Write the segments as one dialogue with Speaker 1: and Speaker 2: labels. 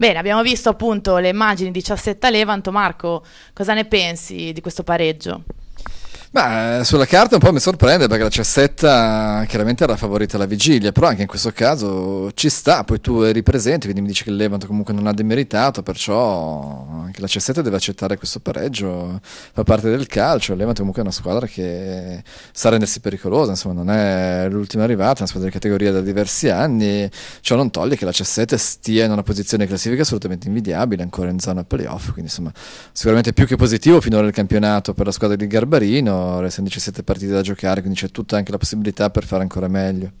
Speaker 1: Bene, abbiamo visto appunto le immagini di Ciassetta Levanto. Marco, cosa ne pensi di questo pareggio?
Speaker 2: Ma eh, sulla carta un po' mi sorprende perché la Cessetta chiaramente era favorita alla vigilia, però anche in questo caso ci sta, poi tu eri presente, quindi mi dici che il Levant comunque non ha demeritato, perciò anche la Cessetta deve accettare questo pareggio, fa parte del calcio, il Levant comunque è una squadra che sa rendersi pericolosa, insomma non è l'ultima arrivata, è una squadra di categoria da diversi anni, ciò non toglie che la Cessetta stia in una posizione classifica assolutamente invidiabile, ancora in zona playoff, quindi insomma sicuramente più che positivo finora il campionato per la squadra di Garbarino mancano restano 17 partite da giocare, quindi c'è tutta anche la possibilità per fare ancora meglio.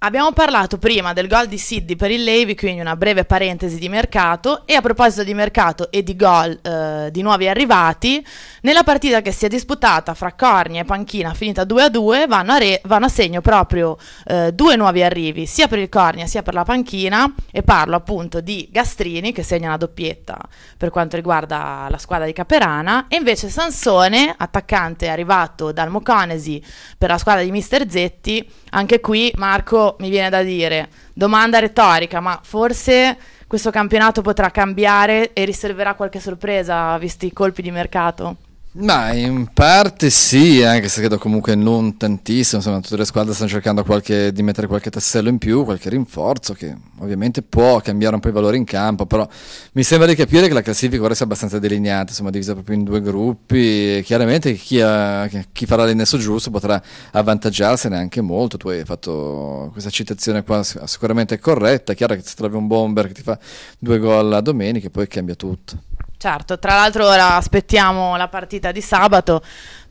Speaker 1: Abbiamo parlato prima del gol di Siddi per il Levi, quindi una breve parentesi di mercato. E a proposito di mercato e di gol eh, di nuovi arrivati, nella partita che si è disputata fra Cornia e Panchina, finita 2-2, vanno a, re, vanno a segno proprio eh, due nuovi arrivi, sia per il Cornia sia per la Panchina. E parlo appunto di Gastrini, che segna una doppietta per quanto riguarda la squadra di Caperana, e invece Sansone, attaccante arrivato dal Moconesi per la squadra di Mister Zetti. Anche qui, Marco mi viene da dire, domanda retorica, ma forse questo campionato potrà cambiare e riserverà qualche sorpresa visti i colpi di mercato?
Speaker 2: Ma in parte sì, anche se credo comunque non tantissimo, insomma tutte le squadre stanno cercando qualche, di mettere qualche tassello in più, qualche rinforzo che ovviamente può cambiare un po' i valori in campo, però mi sembra di capire che la classifica ora sia abbastanza delineata, insomma divisa proprio in due gruppi e chiaramente chi, ha, eh, chi farà l'innesso giusto potrà avvantaggiarsene anche molto, tu hai fatto questa citazione qua sicuramente corretta, è chiaro che se trovi un bomber che ti fa due gol a domenica poi cambia tutto.
Speaker 1: Certo, tra l'altro ora aspettiamo la partita di sabato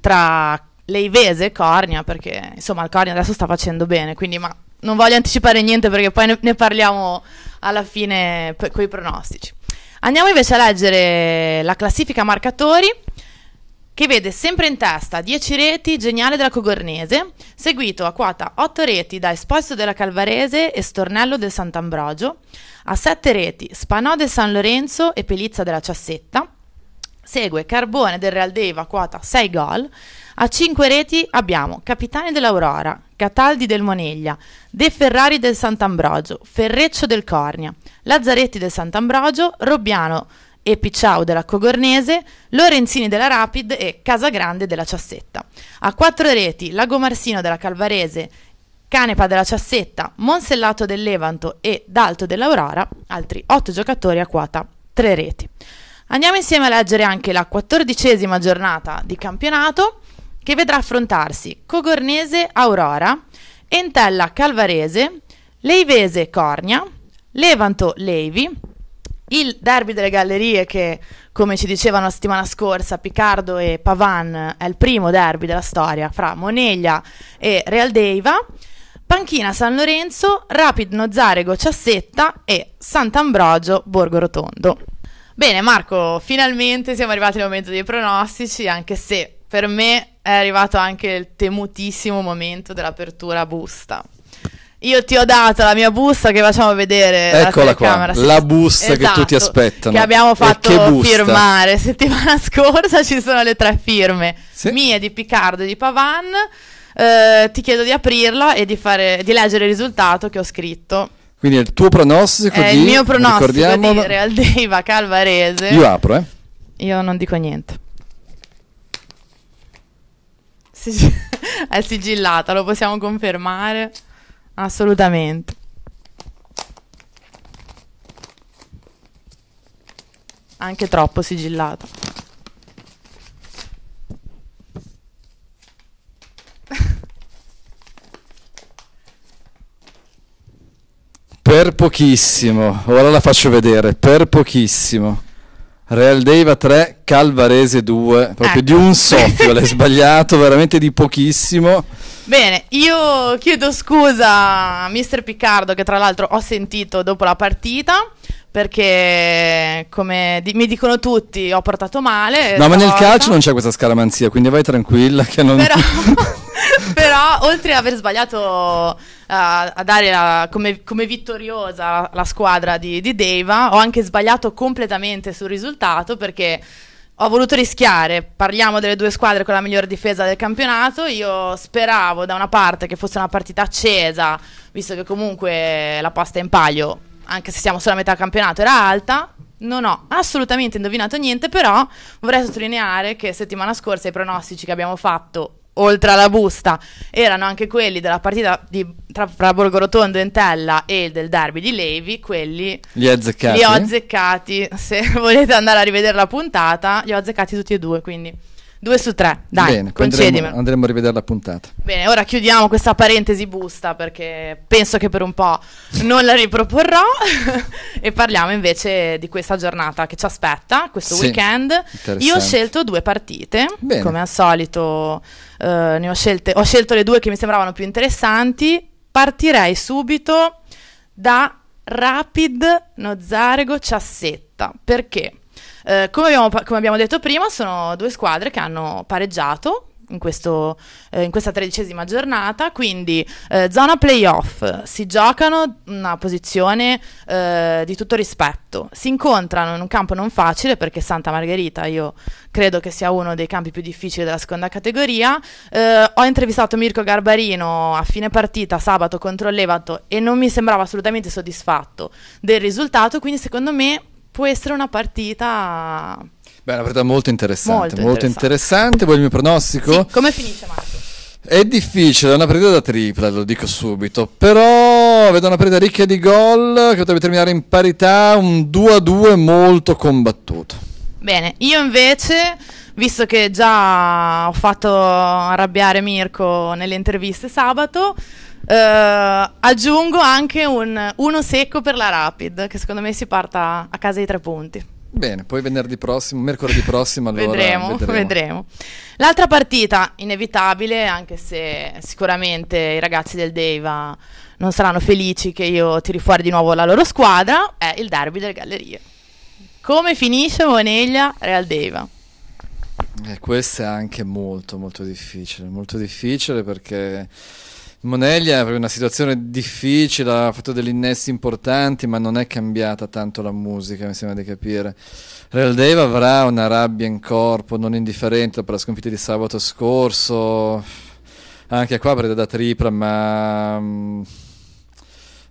Speaker 1: tra Leivese e Cornia, perché insomma il Cornia adesso sta facendo bene, quindi ma non voglio anticipare niente perché poi ne, ne parliamo alla fine con i pronostici. Andiamo invece a leggere la classifica marcatori che vede sempre in testa 10 reti Geniale della Cogornese, seguito a quota 8 reti da Esposito della Calvarese e Stornello del Sant'Ambrogio, a 7 reti Spanò del San Lorenzo e Pelizza della Ciassetta, segue Carbone del Real Deva quota 6 gol, a 5 reti abbiamo Capitani dell'Aurora, Cataldi del Moneglia, De Ferrari del Sant'Ambrogio, Ferreccio del Cornia, Lazzaretti del Sant'Ambrogio, Robbiano e Picciao della Cogornese, Lorenzini della Rapid e Casagrande della Ciassetta. A quattro reti Lago Marsino della Calvarese, Canepa della Ciassetta, Monsellato del Levanto e D'Alto dell'Aurora, altri otto giocatori a quota tre reti. Andiamo insieme a leggere anche la quattordicesima giornata di campionato che vedrà affrontarsi Cogornese Aurora, Entella Calvarese, Leivese Cornia, Levanto Levi, il derby delle gallerie che, come ci dicevano la settimana scorsa, Picardo e Pavan è il primo derby della storia fra Moneglia e Real Deiva, Panchina San Lorenzo, Rapid Nozarego Ciassetta e Sant'Ambrogio Borgo Rotondo. Bene Marco, finalmente siamo arrivati al momento dei pronostici, anche se per me è arrivato anche il temutissimo momento dell'apertura busta. Io ti ho dato la mia busta che facciamo vedere. Eccola qua, sì. la busta esatto, che tutti esatto, aspettano. Che abbiamo fatto che firmare. Settimana scorsa ci sono le tre firme. Sì. Mie, di Piccardo e di Pavan. Eh, ti chiedo di aprirla e di, fare, di, leggere il risultato che ho scritto.
Speaker 2: Quindi è il tuo pronostico è di... il mio pronostico di Real
Speaker 1: Deiva Calvarese. Io apro, eh. Io non dico niente. Sig- è sigillata, lo possiamo confermare. Assolutamente. Anche troppo sigillata.
Speaker 2: Per pochissimo, ora la faccio vedere, per pochissimo. Real Deva 3, Calvarese 2, proprio ecco. di un ecco. soffio, l'hai sbagliato veramente di pochissimo.
Speaker 1: Bene, io chiedo scusa a Mister Piccardo che tra l'altro ho sentito dopo la partita perché come di- mi dicono tutti ho portato male. No, ma nel calcio
Speaker 2: non c'è questa scaramanzia, quindi vai tranquilla che non... Però,
Speaker 1: però oltre ad aver sbagliato uh, a dare la, come, come, vittoriosa la squadra di, di Deva, ho anche sbagliato completamente sul risultato perché ho voluto rischiare. Parliamo delle due squadre con la migliore difesa del campionato. Io speravo da una parte che fosse una partita accesa, visto che comunque la pasta in palio anche se siamo sulla metà campionato, era alta. Non ho assolutamente indovinato niente, però vorrei sottolineare che settimana scorsa i pronostici che abbiamo fatto, oltre alla busta, erano anche quelli della partita di, tra, tra Rotondo e Entella e del derby di Levi, quelli
Speaker 2: li, li ho
Speaker 1: azzeccati. Se volete andare a rivedere la puntata, li ho azzeccati tutti e due, quindi... Due su tre, dai, Bene, andremo,
Speaker 2: andremo, a rivedere la puntata.
Speaker 1: Bene, ora chiudiamo questa parentesi busta perché penso che per un po' non la riproporrò e parliamo invece di questa giornata che ci aspetta, questo sì, weekend. Io ho scelto due partite, Bene. come al solito eh, ho, scelte, ho scelto le due che mi sembravano più interessanti. Partirei subito da Rapid Nozarego Ciassetta perché eh, come, abbiamo, come abbiamo detto prima, sono due squadre che hanno pareggiato in, questo, eh, in, questa tredicesima giornata. Quindi, eh, zona playoff, si giocano una posizione eh, di tutto rispetto. Si incontrano in un campo non facile perché Santa Margherita io credo che sia uno dei campi più difficili della seconda categoria. Eh, ho intervistato Mirko Garbarino a fine partita sabato contro Levato e non mi sembrava assolutamente soddisfatto del risultato. Quindi, secondo me, può essere una partita...
Speaker 2: Beh, una partita molto interessante, molto, molto interessante. Vuoi il mio pronostico? Sì, come finisce Marco? È difficile, è una partita da tripla, lo dico subito, però vedo una partita ricca di gol che potrebbe terminare in parità, un 2-2 molto combattuto.
Speaker 1: Bene, io invece, visto che già ho fatto arrabbiare Mirko nelle interviste sabato, Uh, aggiungo anche un, uno secco per la Rapid, che secondo me si parta a casa di tre punti.
Speaker 2: Bene, poi venerdì prossimo, mercoledì prossimo allora vedremo, vedremo, vedremo.
Speaker 1: L'altra partita inevitabile, anche se sicuramente i ragazzi del Deiva non saranno felici che io tiri fuori di nuovo la loro squadra, è il derby delle gallerie. Come finisce Moneglia Real Deiva?
Speaker 2: E eh, questo è anche molto molto difficile, molto difficile perché Moneglia è una situazione difficile, ha fatto degli innesti importanti, ma non è cambiata tanto la musica, mi sembra di capire. Real Dave avrà una rabbia in corpo non indifferente per la sconfitta di sabato scorso, anche qua preda da tripla, ma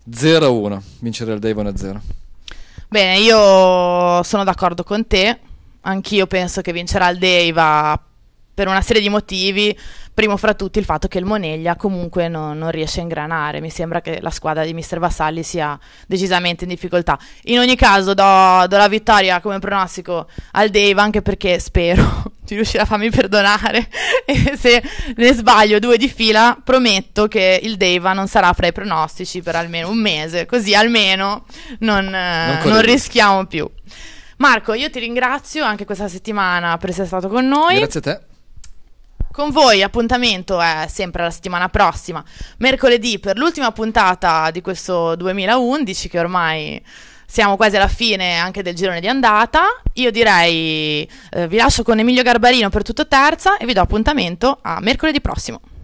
Speaker 2: 0-1, mm, vince Real Dave 1-0.
Speaker 1: Bene, io sono d'accordo con te, anch'io penso che vincerà il Dave a per una serie di motivi, primo fra tutti il fatto che il Moneglia comunque no, non riesce a ingranare, mi sembra che la squadra di Mister Vassalli sia decisamente in difficoltà. In ogni caso do, do la vittoria come pronostico al Dave anche perché spero di riuscire a farmi perdonare e se ne sbaglio due di fila prometto che il Deva non sarà fra i pronostici per almeno un mese, così almeno non, eh, non, non rischiamo più. Marco, io ti ringrazio anche questa settimana per essere stato con noi. Grazie a te. Con voi appuntamento è sempre la settimana prossima, mercoledì, per l'ultima puntata di questo 2011 che ormai siamo quasi alla fine anche del girone di andata. Io direi eh, vi lascio con Emilio Garbarino per tutto terza e vi do appuntamento a mercoledì prossimo.